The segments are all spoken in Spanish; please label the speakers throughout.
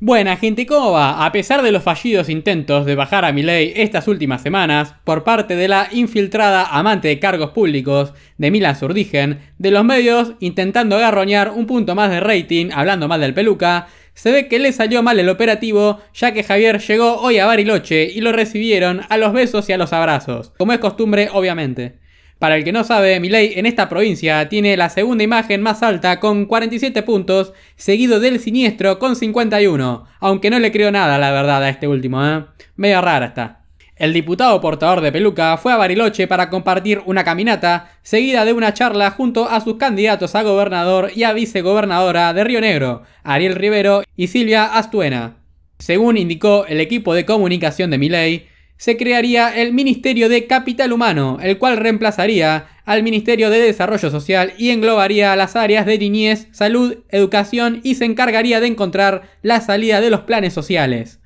Speaker 1: Buena gente, ¿cómo va? A pesar de los fallidos intentos de bajar a Milei estas últimas semanas por parte de la infiltrada amante de cargos públicos de Milan Surdigen, de los medios intentando agarroñar un punto más de rating hablando mal del peluca, se ve que le salió mal el operativo, ya que Javier llegó hoy a Bariloche y lo recibieron a los besos y a los abrazos, como es costumbre obviamente. Para el que no sabe, Milei en esta provincia tiene la segunda imagen más alta con 47 puntos, seguido del siniestro con 51. Aunque no le creo nada, la verdad, a este último, ¿eh? Media rara está. El diputado portador de peluca fue a Bariloche para compartir una caminata, seguida de una charla junto a sus candidatos a gobernador y a vicegobernadora de Río Negro, Ariel Rivero y Silvia Astuena. Según indicó el equipo de comunicación de Milei, se crearía el Ministerio de Capital Humano, el cual reemplazaría al Ministerio de Desarrollo Social y englobaría las áreas de niñez, salud, educación y se encargaría de encontrar la salida de los planes sociales.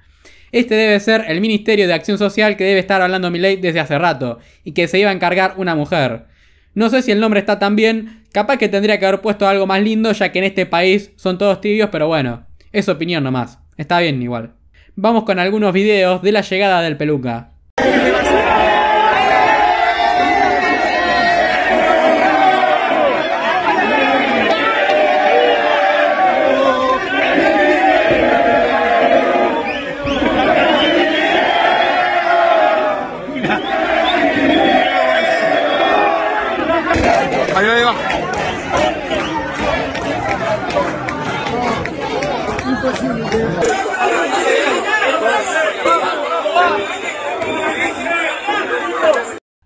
Speaker 1: Este debe ser el Ministerio de Acción Social que debe estar hablando ley desde hace rato y que se iba a encargar una mujer. No sé si el nombre está tan bien, capaz que tendría que haber puesto algo más lindo ya que en este país son todos tibios, pero bueno, es opinión nomás. Está bien igual vamos con algunos videos de la llegada del peluca.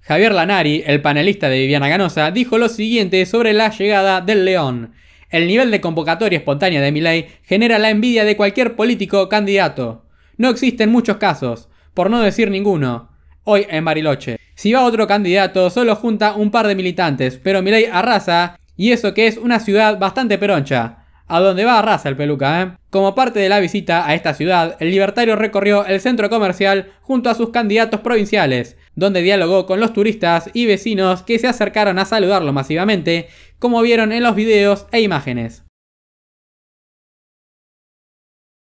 Speaker 1: Javier Lanari, el panelista de Viviana Ganosa, dijo lo siguiente sobre la llegada del León. El nivel de convocatoria espontánea de Milei genera la envidia de cualquier político candidato. No existen muchos casos, por no decir ninguno. Hoy en Bariloche. Si va otro candidato, solo junta un par de militantes, pero Milei arrasa, y eso que es una ciudad bastante peroncha a dónde va a raza el peluca, ¿eh? Como parte de la visita a esta ciudad, el libertario recorrió el centro comercial junto a sus candidatos provinciales, donde dialogó con los turistas y vecinos que se acercaron a saludarlo masivamente, como vieron en los videos e imágenes.